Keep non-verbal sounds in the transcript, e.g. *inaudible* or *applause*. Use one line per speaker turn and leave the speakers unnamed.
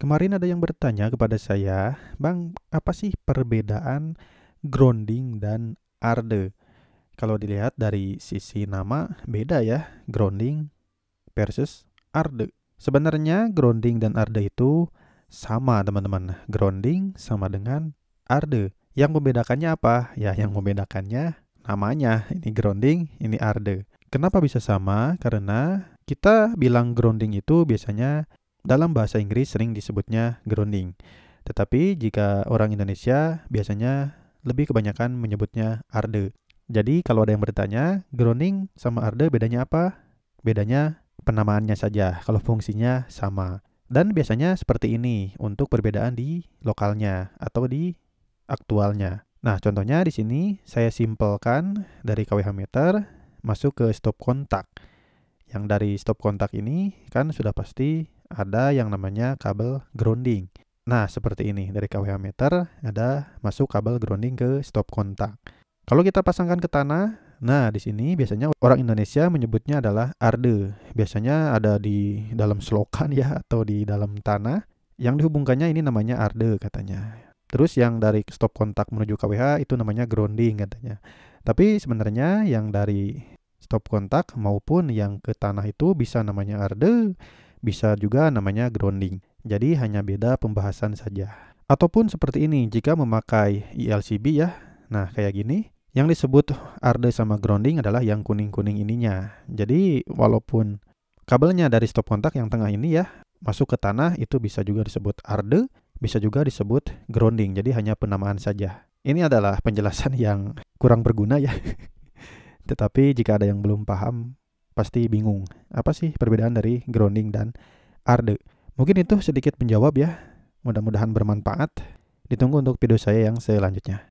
Kemarin ada yang bertanya kepada saya, "Bang, apa sih perbedaan grounding dan arde?" Kalau dilihat dari sisi nama, beda ya, grounding versus arde. Sebenarnya grounding dan arde itu sama, teman-teman. Grounding sama dengan arde. Yang membedakannya apa? Ya, yang membedakannya namanya. Ini grounding, ini arde. Kenapa bisa sama? Karena kita bilang grounding itu biasanya dalam bahasa Inggris sering disebutnya grounding. Tetapi jika orang Indonesia biasanya lebih kebanyakan menyebutnya arde. Jadi kalau ada yang bertanya, grounding sama arde bedanya apa? Bedanya penamaannya saja, kalau fungsinya sama. Dan biasanya seperti ini untuk perbedaan di lokalnya atau di aktualnya. Nah, contohnya di sini saya simpelkan dari KWH meter masuk ke stop kontak. Yang dari stop kontak ini kan sudah pasti ada yang namanya kabel grounding. Nah, seperti ini. Dari KWH meter ada masuk kabel grounding ke stop kontak. Kalau kita pasangkan ke tanah, nah di sini biasanya orang Indonesia menyebutnya adalah arde. Biasanya ada di dalam selokan ya atau di dalam tanah. Yang dihubungkannya ini namanya arde katanya. Terus yang dari stop kontak menuju KWH itu namanya grounding katanya. Tapi sebenarnya yang dari stop kontak maupun yang ke tanah itu bisa namanya arde bisa juga namanya grounding. Jadi hanya beda pembahasan saja. Ataupun seperti ini jika memakai ILCB e ya. Nah, kayak gini. Yang disebut arde sama grounding adalah yang kuning-kuning ininya. Jadi walaupun kabelnya dari stop kontak yang tengah ini ya masuk ke tanah itu bisa juga disebut arde, bisa juga disebut grounding. Jadi hanya penamaan saja. Ini adalah penjelasan yang kurang berguna ya. *laughs* Tetapi jika ada yang belum paham pasti bingung apa sih perbedaan dari grounding dan arde. Mungkin itu sedikit menjawab ya. Mudah-mudahan bermanfaat. Ditunggu untuk video saya yang selanjutnya.